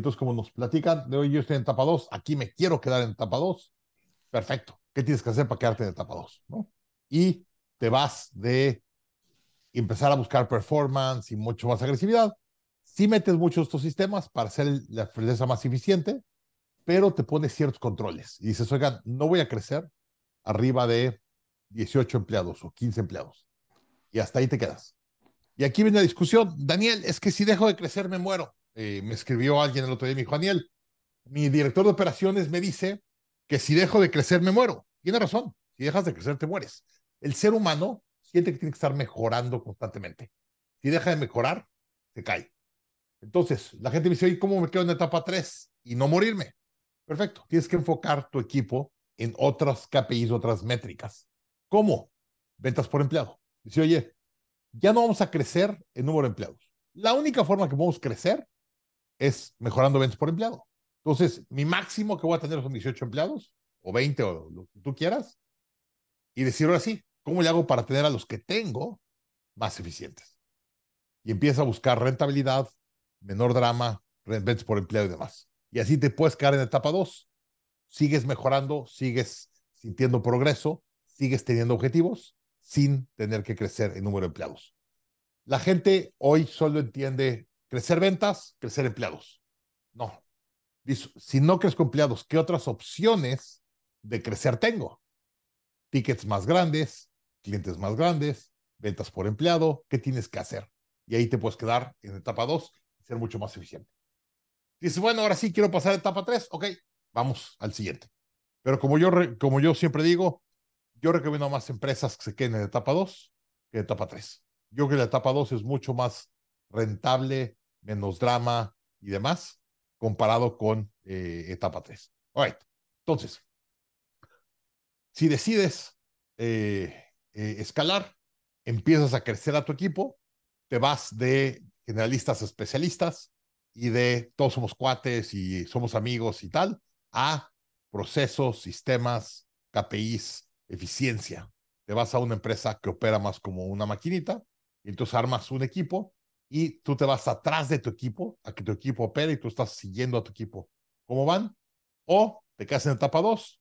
Entonces, como nos platican, de hoy yo estoy en etapa 2, aquí me quiero quedar en etapa 2, perfecto. ¿Qué tienes que hacer para quedarte en etapa 2? ¿no? Y te vas de empezar a buscar performance y mucho más agresividad. Si metes muchos estos sistemas para hacer la empresa más eficiente, pero te pones ciertos controles y dices, oigan, no voy a crecer arriba de 18 empleados o 15 empleados. Y hasta ahí te quedas. Y aquí viene la discusión, Daniel, es que si dejo de crecer me muero. Eh, me escribió alguien el otro día mi me dijo, Daniel, mi director de operaciones me dice que si dejo de crecer me muero. Tiene razón, si dejas de crecer te mueres. El ser humano siente que tiene que estar mejorando constantemente. Si deja de mejorar, se cae. Entonces, la gente me dice, oye, cómo me quedo en la etapa 3 y no morirme? Perfecto, tienes que enfocar tu equipo en otras KPIs, otras métricas. ¿Cómo? Ventas por empleado. Dice, oye, ya no vamos a crecer en número de empleados. La única forma que podemos crecer es mejorando ventas por empleado. Entonces, mi máximo que voy a tener son 18 empleados, o 20, o lo que tú quieras, y decir así ¿cómo le hago para tener a los que tengo más eficientes? Y empieza a buscar rentabilidad, menor drama, ventas por empleado y demás. Y así te puedes quedar en etapa 2. Sigues mejorando, sigues sintiendo progreso, sigues teniendo objetivos sin tener que crecer en número de empleados. La gente hoy solo entiende crecer ventas, crecer empleados. No. Si no crezco empleados, ¿qué otras opciones de crecer tengo? Tickets más grandes, clientes más grandes, ventas por empleado, ¿qué tienes que hacer? Y ahí te puedes quedar en etapa 2 y ser mucho más eficiente. dice bueno, ahora sí quiero pasar a etapa 3, ok, vamos al siguiente. Pero como yo, como yo siempre digo, yo recomiendo a más empresas que se queden en etapa 2 que en etapa 3. Yo creo que la etapa 2 es mucho más rentable, menos drama y demás, comparado con eh, etapa 3. Entonces, si decides eh, eh, escalar, empiezas a crecer a tu equipo, te vas de generalistas especialistas y de todos somos cuates y somos amigos y tal, a procesos, sistemas, KPIs, eficiencia. Te vas a una empresa que opera más como una maquinita y entonces armas un equipo y tú te vas atrás de tu equipo a que tu equipo opere y tú estás siguiendo a tu equipo cómo van, o te quedas en etapa 2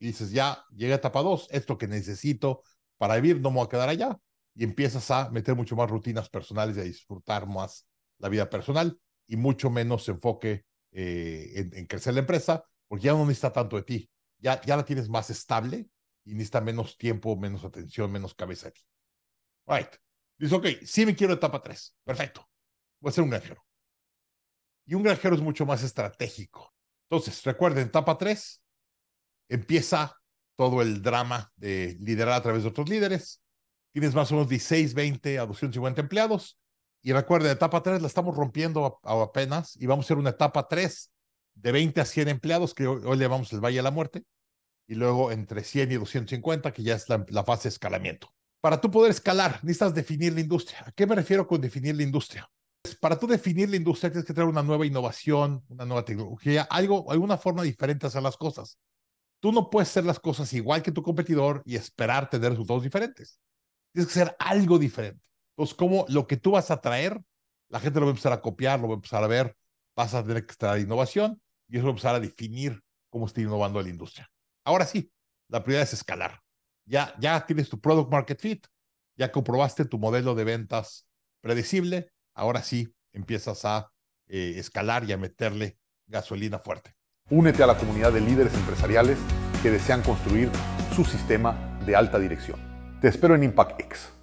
y dices, ya llegué a etapa 2, esto que necesito para vivir, no me voy a quedar allá. Y empiezas a meter mucho más rutinas personales y a disfrutar más la vida personal y mucho menos enfoque eh, en, crecer la empresa, porque ya no necesita tanto de ti, ya, ya la tienes más estable y necesita menos tiempo, menos atención, menos cabeza de Right. Dice, ok, sí me quiero etapa 3. Perfecto. Voy a ser un granjero. Y un granjero es mucho más estratégico. Entonces, recuerden, etapa 3 empieza todo el drama de liderar a través de otros líderes. Tienes más o menos 16, 20 a 250 empleados. Y recuerden, etapa 3 la estamos rompiendo a, apenas y vamos a hacer una etapa 3 de 20 a 100 empleados, que hoy, le llamamos el Valle a la Muerte, y luego entre 100 y 250, que ya es la, la fase de escalamiento. Para tú poder escalar, necesitas definir la industria. ¿A qué me refiero con definir la industria? Para tú definir la industria tienes que traer una nueva innovación, una nueva tecnología, algo, alguna forma diferente de hacer las cosas. Tú no puedes hacer las cosas igual que tu competidor y esperar tener resultados diferentes. Tienes que hacer algo diferente. Entonces, como lo que tú vas a traer, la gente lo va a empezar a copiar, lo va a empezar a ver, vas a tener que extraer innovación y eso va a empezar a definir cómo está innovando la industria. Ahora sí, la prioridad es escalar ya, tienes tu product market fit, ya comprobaste tu modelo de ventas predecible, ahora sí empiezas a eh, escalar y a meterle gasolina fuerte. Únete a la comunidad de líderes empresariales que desean construir su sistema de alta dirección. Te espero en ImpactX.